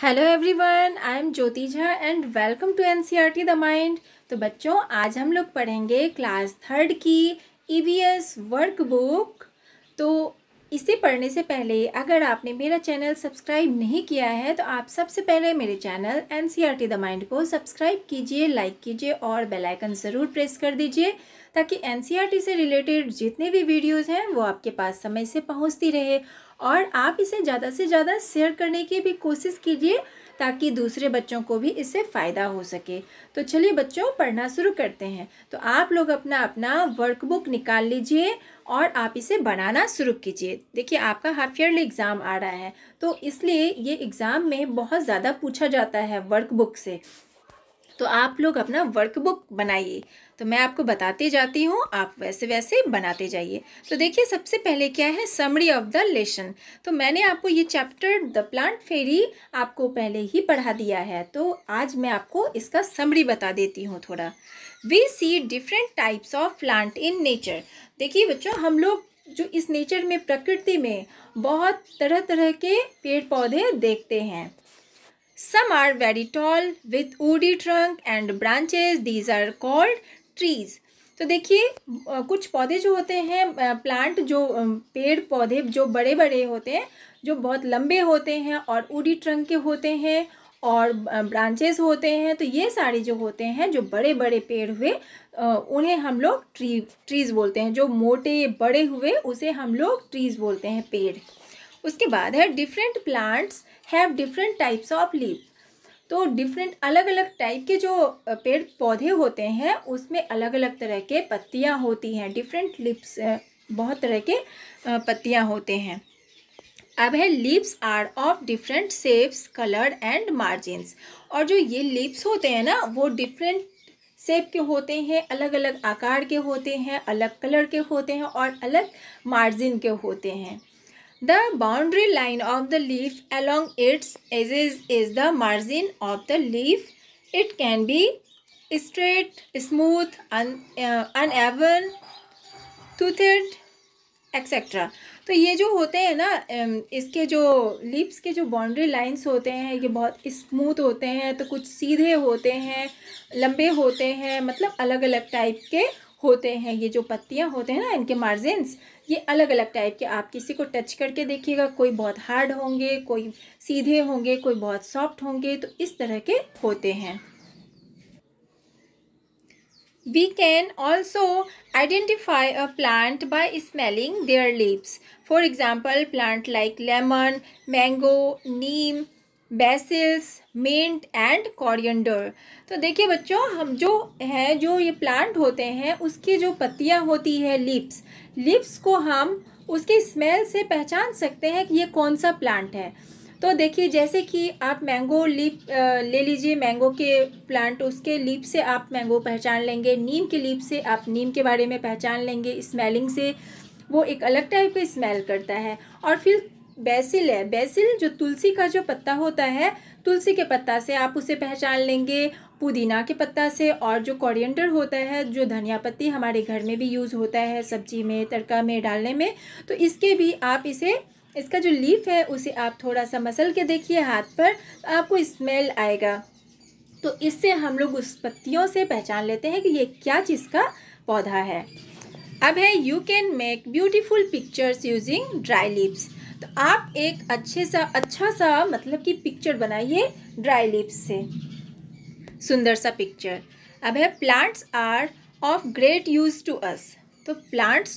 Hello everyone I am Jyoti Jha and welcome to NCERT the mind तो बच्चों आज हम लोग पढ़ेंगे क्लास थर्ड की ईवीएस e वर्कबुक तो इसे पढ़ने से पहले अगर आपने मेरा चैनल सब्सक्राइब नहीं किया है तो आप सबसे पहले मेरे चैनल एनसीईआरटी द माइंड को सब्सक्राइब कीजिए लाइक कीजिए और बेल आइकन ज़रूर प्रेस कर दीजिए ताकि एन e से रिलेटेड जितने भी वीडियोज़ हैं वो आपके पास समय से पहुँचती रहे और आप इसे ज़्यादा से ज़्यादा शेयर करने की भी कोशिश कीजिए ताकि दूसरे बच्चों को भी इससे फ़ायदा हो सके तो चलिए बच्चों पढ़ना शुरू करते हैं तो आप लोग अपना अपना वर्कबुक निकाल लीजिए और आप इसे बनाना शुरू कीजिए देखिए आपका हाफ ईयरली एग्ज़ाम आ रहा है तो इसलिए ये एग्ज़ाम में बहुत ज़्यादा पूछा जाता है वर्कबुक से तो आप लोग अपना वर्कबुक बनाइए तो मैं आपको बताती जाती हूँ आप वैसे वैसे बनाते जाइए तो देखिए सबसे पहले क्या है समरी ऑफ द लेशन तो मैंने आपको ये चैप्टर द प्लांट फेरी आपको पहले ही पढ़ा दिया है तो आज मैं आपको इसका समरी बता देती हूँ थोड़ा we see different types of plant in nature देखिए बच्चों हम लोग जो इस नेचर में प्रकृति में बहुत तरह तरह के पेड़ पौधे देखते हैं Some are very tall with woody trunk and branches. These are called trees तो देखिए कुछ पौधे जो होते हैं प्लांट जो पेड़ पौधे जो बड़े बड़े होते हैं जो बहुत लंबे होते हैं और उड़ी ट्रंक के होते हैं और ब्रांचेस होते हैं तो ये सारे जो होते हैं जो बड़े बड़े पेड़ हुए उन्हें हम लोग ट्री ट्रीज़ बोलते हैं जो मोटे बड़े हुए उसे हम लोग ट्रीज़ बोलते हैं पेड़ उसके बाद है different plants have different types of leave तो डिफरेंट अलग अलग टाइप के जो पेड़ पौधे होते हैं उसमें अलग अलग तरह के पत्तियाँ होती हैं डिफरेंट लिप्स बहुत तरह के पत्तियाँ होते हैं अब है leaves are of different shapes colour and margins और जो ये लिप्स होते हैं ना वो डिफरेंट सेप के होते हैं अलग अलग आकार के होते हैं अलग कलर के होते हैं और अलग मार्जिन के होते हैं The boundary line of the leaf along its edges is the margin of the leaf. It can be straight, smooth, un, uh, uneven, toothed, etcetera तो ये जो होते हैं ना इसके जो लिप्स के जो बाउंड्री लाइंस होते हैं ये बहुत स्मूथ होते हैं तो कुछ सीधे होते हैं लंबे होते हैं मतलब अलग अलग टाइप के होते हैं ये जो पत्तियाँ होते हैं ना इनके मार्जिन्स ये अलग अलग टाइप के आप किसी को टच करके देखिएगा कोई बहुत हार्ड होंगे कोई सीधे होंगे कोई बहुत सॉफ्ट होंगे तो इस तरह के होते हैं We can also identify a plant by smelling their leaves. For example, plant like lemon, mango, neem, basils mint and coriander तो देखिए बच्चों हम जो हैं जो ये प्लांट होते हैं उसकी जो पत्तियां होती है लिप्स लिप्स को हम उसकी स्मेल से पहचान सकते हैं कि ये कौन सा प्लांट है तो देखिए जैसे कि आप मैंगो लीप ले लीजिए मैंगो के प्लांट उसके लीप से आप मैंगो पहचान लेंगे नीम के लीप से आप नीम के बारे में पहचान लेंगे स्मेलिंग से वो एक अलग टाइप की स्मेल करता है और फिर बैसिल है बैसिल जो तुलसी का जो पत्ता होता है तुलसी के पत्ता से आप उसे पहचान लेंगे पुदीना के पत्ता से और जो कोरिएंडर होता है जो धनिया पत्ती हमारे घर में भी यूज़ होता है सब्जी में तड़का में डालने में तो इसके भी आप इसे इसका जो लीफ है उसे आप थोड़ा सा मसल के देखिए हाथ पर तो आपको स्मेल आएगा तो इससे हम लोग उस पत्तियों से पहचान लेते हैं कि ये क्या चीज़ का पौधा है अब है you can make beautiful pictures using dry leaves तो आप एक अच्छे सा अच्छा सा मतलब कि पिक्चर बनाइए ड्राई लिप्स से सुंदर सा पिक्चर अब है plants are of great use to us तो प्लांट्स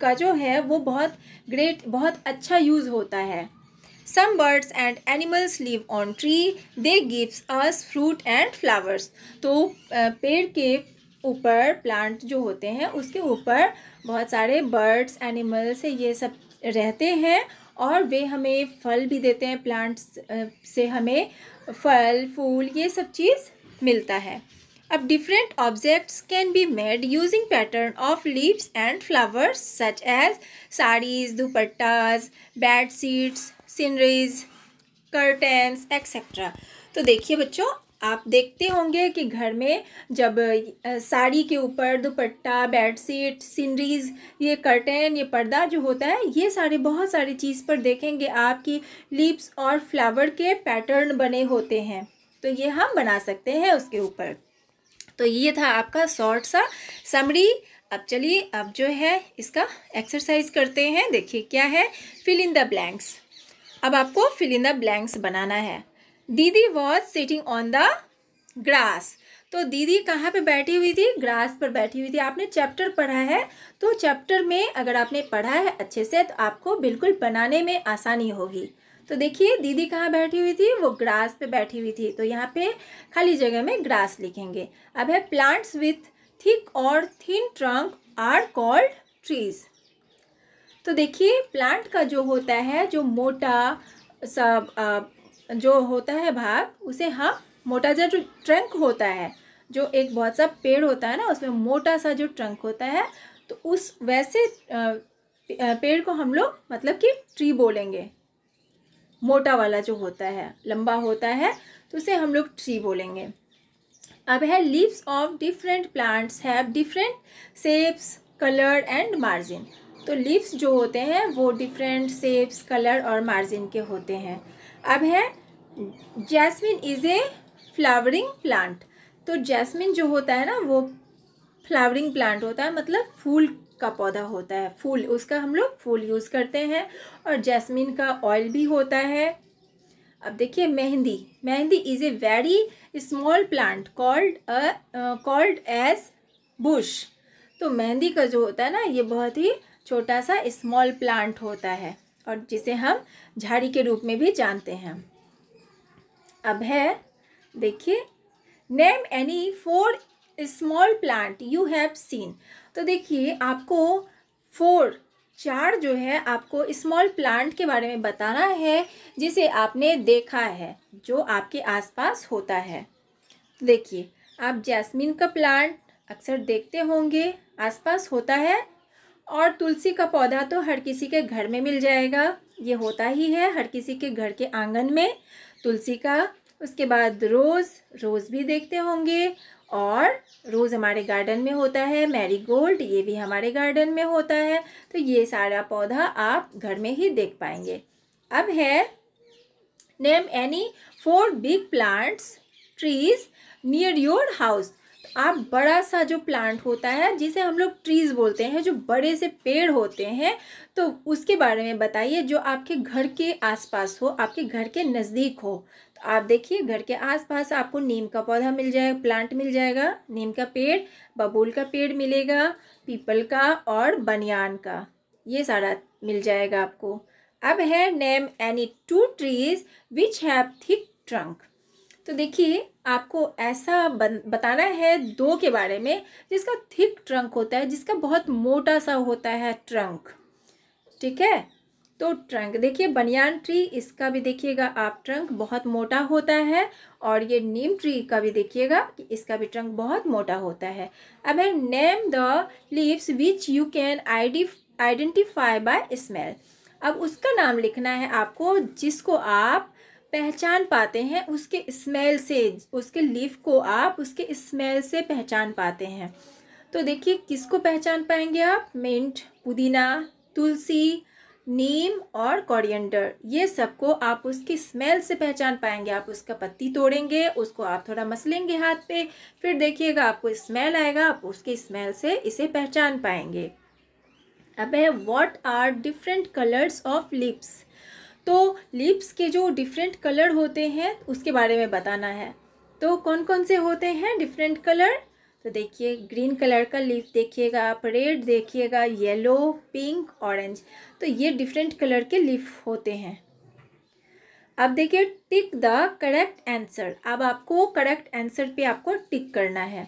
का जो है वो बहुत ग्रेट बहुत अच्छा यूज़ होता है some birds and animals live on tree they gives us fruit and flowers तो पेड़ के ऊपर प्लांट जो होते हैं उसके ऊपर बहुत सारे बर्ड्स एनिमल्स ये सब रहते हैं और वे हमें फल भी देते हैं प्लांट्स से हमें फल फूल ये सब चीज़ मिलता है अब different objects can be made using pattern of leaves and flowers such as saris dupattas bed sheets sceneries curtains etcetera तो देखिए बच्चों आप देखते होंगे कि घर में जब साड़ी के ऊपर दुपट्टा बेडशीट सीनरीज ये कर्टन ये पर्दा जो होता है ये सारे बहुत सारी चीज़ पर देखेंगे आपकी लिप्स और फ्लावर के पैटर्न बने होते हैं तो ये हम बना सकते हैं उसके ऊपर तो ये था आपका शॉर्ट सा समरी अब चलिए अब जो है इसका एक्सरसाइज करते हैं देखिए क्या है फिल इन द ब्लैंक्स अब आपको फिल इन द ब्लैंक्स बनाना है दीदी was sitting on the grass तो दीदी कहाँ पे बैठी हुई थी ग्रास पर बैठी हुई थी आपने चैप्टर पढ़ा है तो चैप्टर में अगर आपने पढ़ा है अच्छे से तो आपको बिल्कुल बनाने में आसानी होगी तो देखिए दीदी कहाँ बैठी हुई थी वो ग्रास पे बैठी हुई थी तो यहाँ पे खाली जगह में ग्रास लिखेंगे अब है प्लांट्स विथ थिक और thin trunk are called trees तो देखिए प्लांट का जो होता है जो मोटा सब जो होता है भाग उसे हम हाँ, मोटा सा जो ट्रंक होता है जो एक बहुत सा पेड़ होता है ना उसमें मोटा सा जो ट्रंक होता है तो उस वैसे पेड़ को हम लोग मतलब कि ट्री बोलेंगे मोटा वाला जो होता है लंबा होता है तो उसे हम लोग ट्री बोलेंगे अब है leaves of different plants have different shapes colour and margin तो लीव्स जो होते हैं वो डिफरेंट सेप्स कलर और मार्जिन के होते हैं अब है jasmine is a flowering plant तो जैस्मिन जो होता है ना वो फ्लावरिंग प्लांट होता है मतलब फूल का पौधा होता है फूल उसका हम लोग फूल यूज़ करते हैं और जैस्मिन का ऑयल भी होता है अब देखिए mehndi mehndi is a very small plant called called as bush तो मेहंदी का जो होता है ना ये बहुत ही छोटा सा स्मॉल प्लांट होता है और जिसे हम झाड़ी के रूप में भी जानते हैं अब है देखिए name any four small plant you have seen तो देखिए आपको फोर चार जो है आपको स्मॉल प्लांट के बारे में बताना है जिसे आपने देखा है जो आपके आसपास होता है देखिए आप जैस्मिन का प्लांट अक्सर देखते होंगे आसपास होता है और तुलसी का पौधा तो हर किसी के घर में मिल जाएगा ये होता ही है हर किसी के घर के आंगन में तुलसी का उसके बाद रोज़ रोज़ भी देखते होंगे और रोज़ हमारे गार्डन में होता है मैरी गोल्ड ये भी हमारे गार्डन में होता है तो ये सारा पौधा आप घर में ही देख पाएंगे अब है name any four big plants trees near your house आप बड़ा सा जो प्लांट होता है जिसे हम लोग ट्रीज़ बोलते हैं जो बड़े से पेड़ होते हैं तो उसके बारे में बताइए जो आपके घर के आसपास हो आपके घर के नज़दीक हो तो आप देखिए घर के आसपास आपको नीम का पौधा मिल जाएगा प्लांट मिल जाएगा नीम का पेड़ बबूल का पेड़ मिलेगा पीपल का और बनियान का ये सारा मिल जाएगा आपको अब है name any two trees which have thick trunk तो देखिए आपको ऐसा बन, बताना है दो के बारे में जिसका थिक ट्रंक होता है जिसका बहुत मोटा सा होता है ट्रंक ठीक है तो ट्रंक देखिए बनियान ट्री इसका भी देखिएगा आप ट्रंक बहुत मोटा होता है और ये नीम ट्री का भी देखिएगा कि इसका भी ट्रंक बहुत मोटा होता है अब है name the leaves which you can ide identify by smell अब उसका नाम लिखना है आपको जिसको आप पहचान पाते हैं उसके स्मेल से उसके लीफ को आप उसके स्मेल से पहचान पाते हैं तो देखिए किसको पहचान पाएंगे आप मिंट पुदीना तुलसी नीम और कॉरियंडर ये सबको आप उसकी स्मेल से पहचान पाएंगे आप उसका पत्ती तोड़ेंगे उसको आप थोड़ा मसलेंगे हाथ पे फिर देखिएगा आपको स्मेल आएगा आप उसके स्मेल से इसे पहचान पाएंगे अब है what are different colours of leaves तो लिप्स के जो डिफरेंट कलर होते हैं उसके बारे में बताना है तो कौन कौन से होते हैं डिफरेंट कलर तो देखिए ग्रीन कलर का लिप देखिएगा आप रेड देखिएगा येलो पिंक ऑरेंज तो ये डिफरेंट कलर के लिप होते हैं अब देखिए टिक द करेक्ट आंसर अब आपको करेक्ट आंसर पे आपको टिक करना है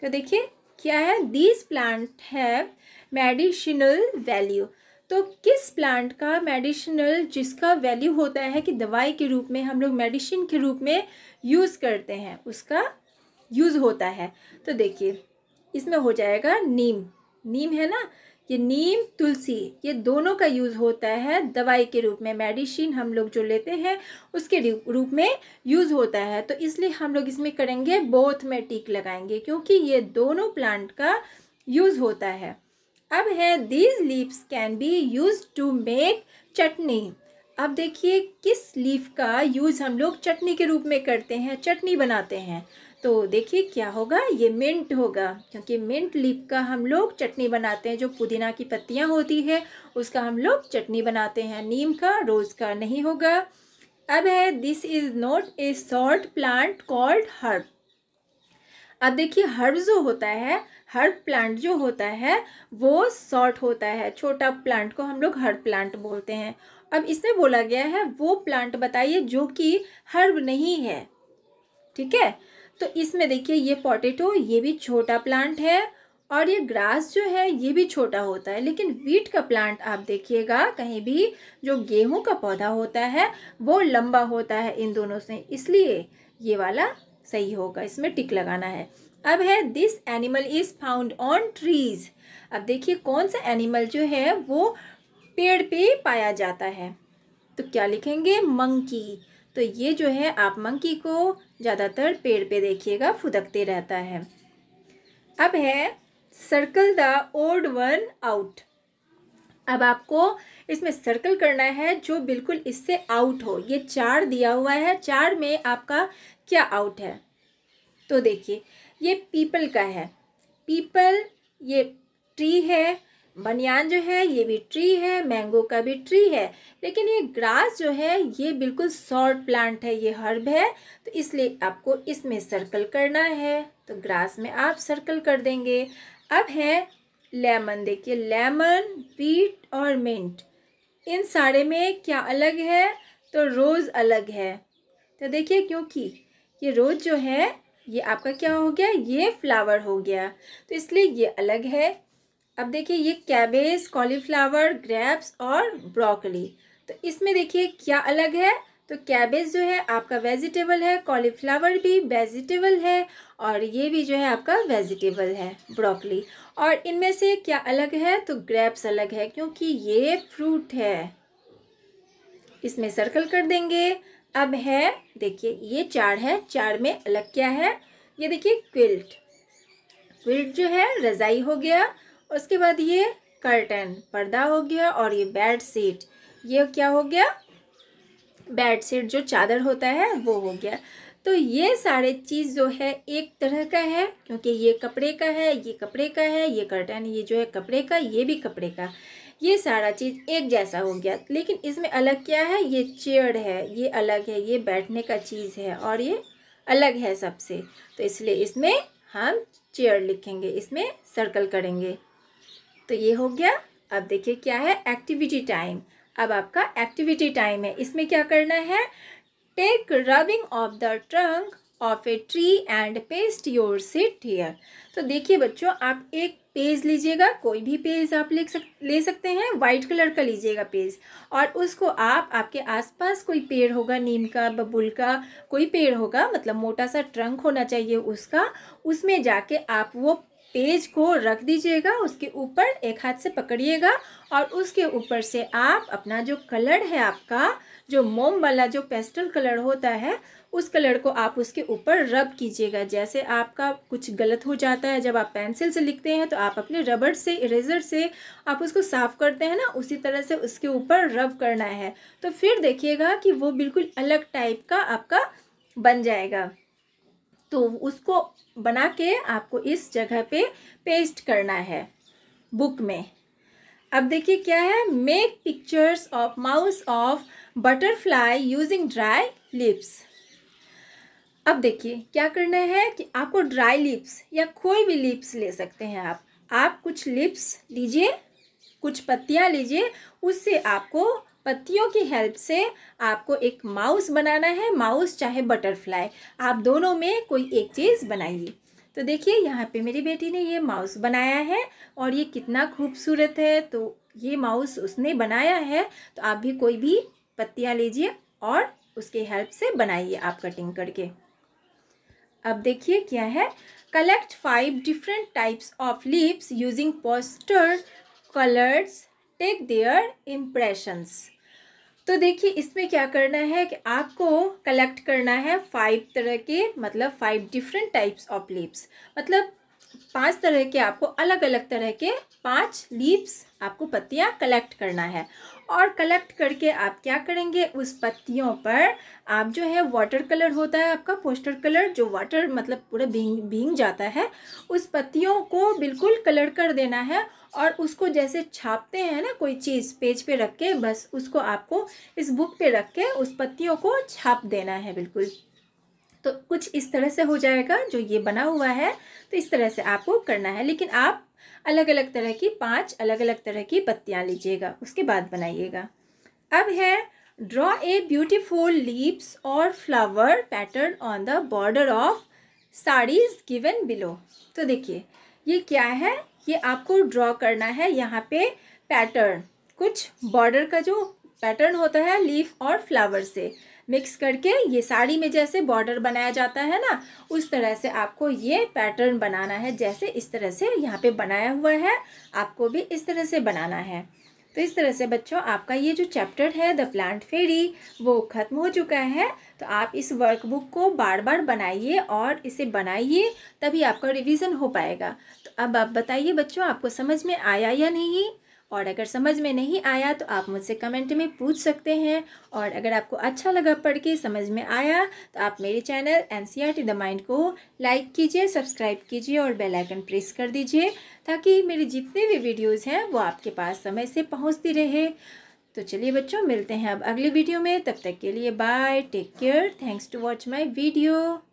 तो देखिए क्या है these plant have medicinal value तो किस प्लांट का मेडिसिनल जिसका वैल्यू होता है कि दवाई के रूप में हम लोग मेडिसिन के रूप में यूज़ करते हैं उसका यूज़ होता है तो देखिए इसमें हो जाएगा नीम नीम है ना ये नीम तुलसी ये दोनों का यूज़ होता है दवाई के रूप में मेडिसिन हम लोग जो लेते हैं उसके रूप में यूज़ होता है तो इसलिए हम लोग इसमें करेंगे बोथ में टीक लगाएंगे क्योंकि ये दोनों प्लांट का यूज़ होता है अब है these leaves can be use to make chutney अब देखिए किस लीफ का यूज़ हम लोग चटनी के रूप में करते हैं चटनी बनाते हैं तो देखिए क्या होगा ये मिंट होगा क्योंकि मिंट लीफ का हम लोग चटनी बनाते हैं जो पुदीना की पत्तियाँ होती है उसका हम लोग चटनी बनाते हैं नीम का रोज़ का नहीं होगा अब है this is not a salt plant called herb अब देखिए हर्ब जो होता है हर्ब प्लांट जो होता है वो शॉर्ट होता है छोटा प्लांट को हम लोग हर्ब प्लांट बोलते हैं अब इसमें बोला गया है वो प्लांट बताइए जो कि हर्ब नहीं है ठीक है तो इसमें देखिए ये पोटेटो ये भी छोटा प्लांट है और ये ग्रास जो है ये भी छोटा होता है लेकिन वीट का प्लांट आप देखिएगा कहीं भी जो गेहूं का पौधा होता है वो लंबा होता है इन दोनों से इसलिए ये वाला सही होगा इसमें टिक लगाना है अब है this animal is found on trees अब देखिए कौन सा एनिमल जो है वो पेड़ पे पाया जाता है तो क्या लिखेंगे मंकी तो ये जो है आप मंकी को ज़्यादातर पेड़ पे देखिएगा फुदकते रहता है अब है circle the old one out अब आपको इसमें सर्कल करना है जो बिल्कुल इससे आउट हो ये चार दिया हुआ है चार में आपका क्या आउट है तो देखिए ये पीपल का है पीपल ये ट्री है बनियान जो है ये भी ट्री है मैंगो का भी ट्री है लेकिन ये ग्रास जो है ये बिल्कुल सॉल्ट प्लांट है ये हर्ब है तो इसलिए आपको इसमें सर्कल करना है तो ग्रास में आप सर्कल कर देंगे अब है लेमन देखिए लेमन वीट और मिंट इन सारे में क्या अलग है तो रोज़ अलग है तो देखिए क्योंकि ये रोज़ जो है ये आपका क्या हो गया ये फ्लावर हो गया तो इसलिए ये अलग है अब देखिए ये कैबेज कॉलीफ्लावर ग्रेप्स और ब्रोकली तो इसमें देखिए क्या अलग है तो कैबेज जो है आपका वेजिटेबल है कॉलीफ्लावर भी वेजिटेबल है और ये भी जो है आपका वेजिटेबल है ब्रोकली और इनमें से क्या अलग है तो ग्रेप्स अलग है क्योंकि ये फ्रूट है इसमें सर्कल कर देंगे अब है देखिए ये चार है चार में अलग क्या है ये देखिए क्विल्ट क्विल्ट जो है रज़ाई हो गया उसके बाद ये कर्टन पर्दा हो गया और ये बेड सीट ये क्या हो गया बेड सीट जो चादर होता है वो हो गया तो ये सारे चीज़ जो है एक तरह का है क्योंकि ये कपड़े का है ये कपड़े का है ये कर्टन ये जो है कपड़े का ये भी कपड़े का ये सारा चीज़ एक जैसा हो गया लेकिन इसमें अलग क्या है ये चेयर है ये अलग है ये बैठने का चीज़ है और ये अलग है सबसे तो इसलिए इसमें हम चेयर लिखेंगे इसमें सर्कल करेंगे तो ये हो गया अब देखिए क्या है एक्टिविटी टाइम अब आपका एक्टिविटी टाइम है इसमें क्या करना है take rubbing of the trunk of a tree and paste your sheet here तो देखिए बच्चों आप एक पेज लीजिएगा कोई भी पेज आप ले सक ले सकते हैं वाइट कलर का लीजिएगा पेज और उसको आप आपके आसपास कोई पेड़ होगा नीम का बबुल का कोई पेड़ होगा मतलब मोटा सा ट्रंक होना चाहिए उसका उसमें जाके आप वो पेज को रख दीजिएगा उसके ऊपर एक हाथ से पकड़िएगा और उसके ऊपर से आप अपना जो कलर है आपका जो मोम वाला जो पेस्टल कलर होता है उस कलर को आप उसके ऊपर रब कीजिएगा जैसे आपका कुछ गलत हो जाता है जब आप पेंसिल से लिखते हैं तो आप अपने रबड़ से इरेजर से आप उसको साफ़ करते हैं ना उसी तरह से उसके ऊपर रब करना है तो फिर देखिएगा कि वो बिल्कुल अलग टाइप का आपका बन जाएगा तो उसको बना के आपको इस जगह पे पेस्ट करना है बुक में अब देखिए क्या है make pictures of mouse of butterfly using dry leaves अब देखिए क्या करना है कि आपको ड्राई लिप्स या कोई भी लिप्स ले सकते हैं आप आप कुछ लिप्स लीजिए कुछ पत्तियाँ लीजिए उससे आपको पत्तियों की हेल्प से आपको एक माउस बनाना है माउस चाहे बटरफ्लाई आप दोनों में कोई एक चीज़ बनाइए तो देखिए यहाँ पे मेरी बेटी ने ये माउस बनाया है और ये कितना खूबसूरत है तो ये माउस उसने बनाया है तो आप भी कोई भी पत्तियाँ लीजिए और उसके हेल्प से बनाइए आप कटिंग करके अब देखिए क्या है collect five different types of leaves using poster colours take their impressions तो देखिए इसमें क्या करना है कि आपको कलेक्ट करना है फाइव तरह के मतलब five different types of leaves मतलब पांच तरह के आपको अलग अलग तरह के पांच लीव्स आपको पत्तियां कलेक्ट करना है और कलेक्ट करके आप क्या करेंगे उस पत्तियों पर आप जो है वाटर कलर होता है आपका पोस्टर कलर जो वाटर मतलब पूरा भींग भींग जाता है उस पत्तियों को बिल्कुल कलर कर देना है और उसको जैसे छापते हैं ना कोई चीज़ पेज पे रख के बस उसको आपको इस बुक पे रख के उस पत्तियों को छाप देना है बिल्कुल तो कुछ इस तरह से हो जाएगा जो ये बना हुआ है तो इस तरह से आपको करना है लेकिन आप अलग अलग तरह की पांच अलग अलग तरह की पत्तियाँ लीजिएगा उसके बाद बनाइएगा अब है ड्रॉ ए ब्यूटीफुल लीप्स और flower pattern on the border of saris given below तो देखिए ये क्या है ये आपको ड्रॉ करना है यहाँ पे पैटर्न कुछ बॉर्डर का जो पैटर्न होता है लीफ और फ्लावर से मिक्स करके ये साड़ी में जैसे बॉर्डर बनाया जाता है ना उस तरह से आपको ये पैटर्न बनाना है जैसे इस तरह से यहाँ पे बनाया हुआ है आपको भी इस तरह से बनाना है तो इस तरह से बच्चों आपका ये जो चैप्टर है द प्लांट फेरी वो ख़त्म हो चुका है तो आप इस वर्कबुक को बार बार बनाइए और इसे बनाइए तभी आपका रिविज़न हो पाएगा तो अब आप बताइए बच्चों आपको समझ में आया या नहीं और अगर समझ में नहीं आया तो आप मुझसे कमेंट में पूछ सकते हैं और अगर आपको अच्छा लगा पढ़ के समझ में आया तो आप मेरे channel N C R T the mind को लाइक कीजिए सब्सक्राइब कीजिए और बेल आइकन प्रेस कर दीजिए ताकि मेरे जितने भी वीडियोज़ हैं वो आपके पास समय से पहुँचती रहे तो चलिए बच्चों मिलते हैं अब अगली वीडियो में तब तक के लिए bye take care thanks to watch my video